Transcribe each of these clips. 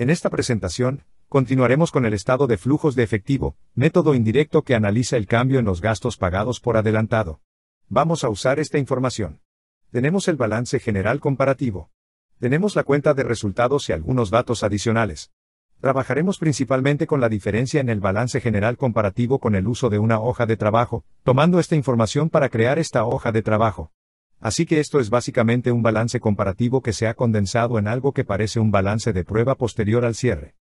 En esta presentación, continuaremos con el estado de flujos de efectivo, método indirecto que analiza el cambio en los gastos pagados por adelantado. Vamos a usar esta información. Tenemos el balance general comparativo. Tenemos la cuenta de resultados y algunos datos adicionales. Trabajaremos principalmente con la diferencia en el balance general comparativo con el uso de una hoja de trabajo, tomando esta información para crear esta hoja de trabajo. Así que esto es básicamente un balance comparativo que se ha condensado en algo que parece un balance de prueba posterior al cierre.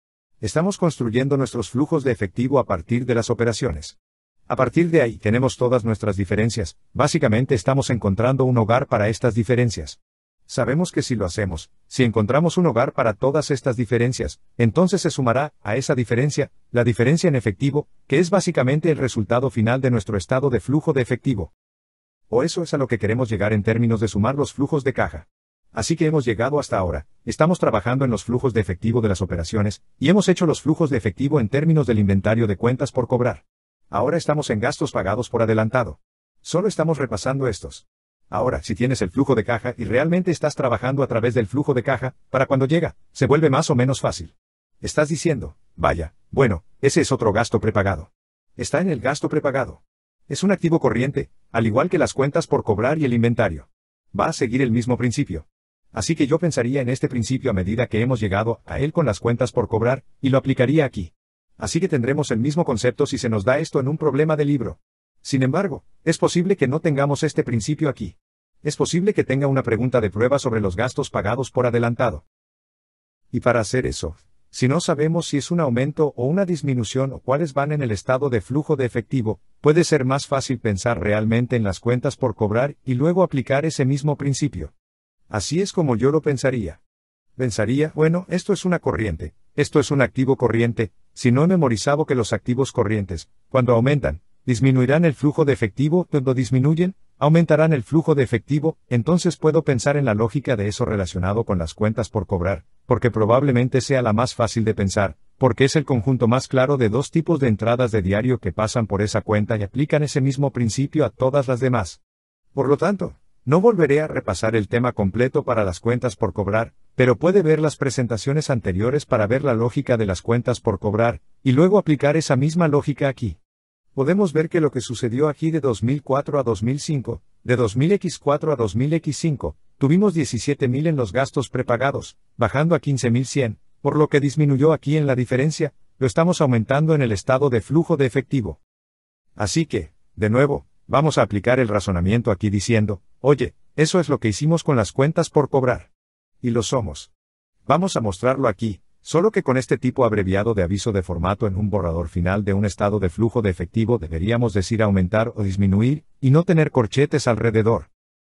Estamos construyendo nuestros flujos de efectivo a partir de las operaciones. A partir de ahí tenemos todas nuestras diferencias, básicamente estamos encontrando un hogar para estas diferencias. Sabemos que si lo hacemos, si encontramos un hogar para todas estas diferencias, entonces se sumará, a esa diferencia, la diferencia en efectivo, que es básicamente el resultado final de nuestro estado de flujo de efectivo o eso es a lo que queremos llegar en términos de sumar los flujos de caja. Así que hemos llegado hasta ahora, estamos trabajando en los flujos de efectivo de las operaciones, y hemos hecho los flujos de efectivo en términos del inventario de cuentas por cobrar. Ahora estamos en gastos pagados por adelantado. Solo estamos repasando estos. Ahora, si tienes el flujo de caja y realmente estás trabajando a través del flujo de caja, para cuando llega, se vuelve más o menos fácil. Estás diciendo, vaya, bueno, ese es otro gasto prepagado. Está en el gasto prepagado. Es un activo corriente, al igual que las cuentas por cobrar y el inventario. Va a seguir el mismo principio. Así que yo pensaría en este principio a medida que hemos llegado a él con las cuentas por cobrar, y lo aplicaría aquí. Así que tendremos el mismo concepto si se nos da esto en un problema de libro. Sin embargo, es posible que no tengamos este principio aquí. Es posible que tenga una pregunta de prueba sobre los gastos pagados por adelantado. Y para hacer eso, si no sabemos si es un aumento o una disminución o cuáles van en el estado de flujo de efectivo, puede ser más fácil pensar realmente en las cuentas por cobrar y luego aplicar ese mismo principio. Así es como yo lo pensaría. Pensaría, bueno, esto es una corriente, esto es un activo corriente, si no he memorizado que los activos corrientes, cuando aumentan, disminuirán el flujo de efectivo, cuando disminuyen, aumentarán el flujo de efectivo, entonces puedo pensar en la lógica de eso relacionado con las cuentas por cobrar, porque probablemente sea la más fácil de pensar, porque es el conjunto más claro de dos tipos de entradas de diario que pasan por esa cuenta y aplican ese mismo principio a todas las demás. Por lo tanto, no volveré a repasar el tema completo para las cuentas por cobrar, pero puede ver las presentaciones anteriores para ver la lógica de las cuentas por cobrar, y luego aplicar esa misma lógica aquí podemos ver que lo que sucedió aquí de 2004 a 2005, de 2000X4 a 2000X5, tuvimos 17.000 en los gastos prepagados, bajando a 15.100, por lo que disminuyó aquí en la diferencia, lo estamos aumentando en el estado de flujo de efectivo. Así que, de nuevo, vamos a aplicar el razonamiento aquí diciendo, oye, eso es lo que hicimos con las cuentas por cobrar. Y lo somos. Vamos a mostrarlo aquí, Solo que con este tipo abreviado de aviso de formato en un borrador final de un estado de flujo de efectivo deberíamos decir aumentar o disminuir, y no tener corchetes alrededor.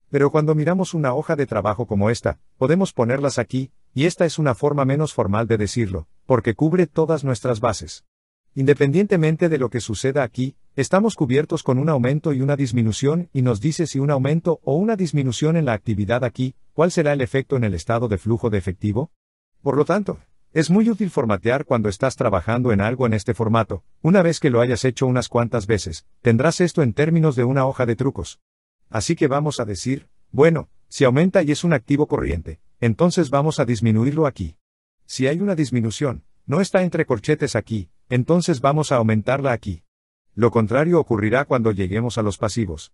Pero cuando miramos una hoja de trabajo como esta, podemos ponerlas aquí, y esta es una forma menos formal de decirlo, porque cubre todas nuestras bases. Independientemente de lo que suceda aquí, estamos cubiertos con un aumento y una disminución y nos dice si un aumento o una disminución en la actividad aquí, cuál será el efecto en el estado de flujo de efectivo. Por lo tanto, es muy útil formatear cuando estás trabajando en algo en este formato, una vez que lo hayas hecho unas cuantas veces, tendrás esto en términos de una hoja de trucos. Así que vamos a decir, bueno, si aumenta y es un activo corriente, entonces vamos a disminuirlo aquí. Si hay una disminución, no está entre corchetes aquí, entonces vamos a aumentarla aquí. Lo contrario ocurrirá cuando lleguemos a los pasivos.